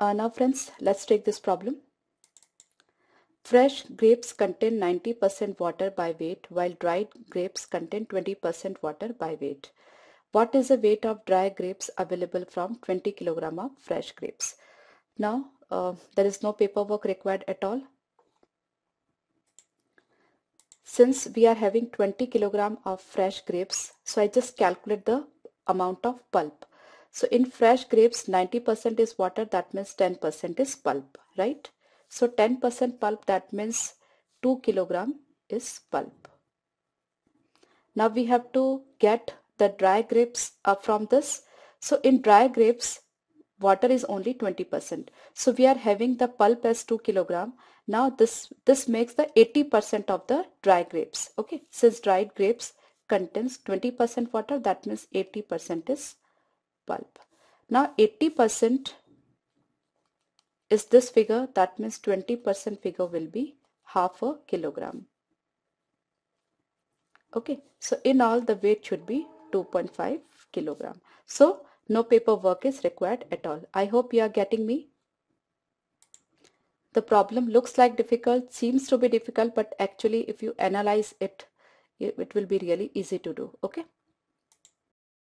Uh, now friends, let's take this problem. Fresh grapes contain 90% water by weight while dried grapes contain 20% water by weight. What is the weight of dry grapes available from 20 kg of fresh grapes? Now uh, there is no paperwork required at all. Since we are having 20 kg of fresh grapes, so I just calculate the amount of pulp. So in fresh grapes, 90% is water, that means 10% is pulp, right? So 10% pulp, that means 2 kilogram is pulp. Now we have to get the dry grapes from this. So in dry grapes, water is only 20%. So we are having the pulp as 2 kilogram. Now this, this makes the 80% of the dry grapes. Okay, since dried grapes contains 20% water, that means 80% is bulb. Now 80% is this figure that means 20% figure will be half a kilogram. Okay, so in all the weight should be 2.5 kilogram. So no paperwork is required at all. I hope you are getting me. The problem looks like difficult, seems to be difficult, but actually if you analyze it, it will be really easy to do. Okay.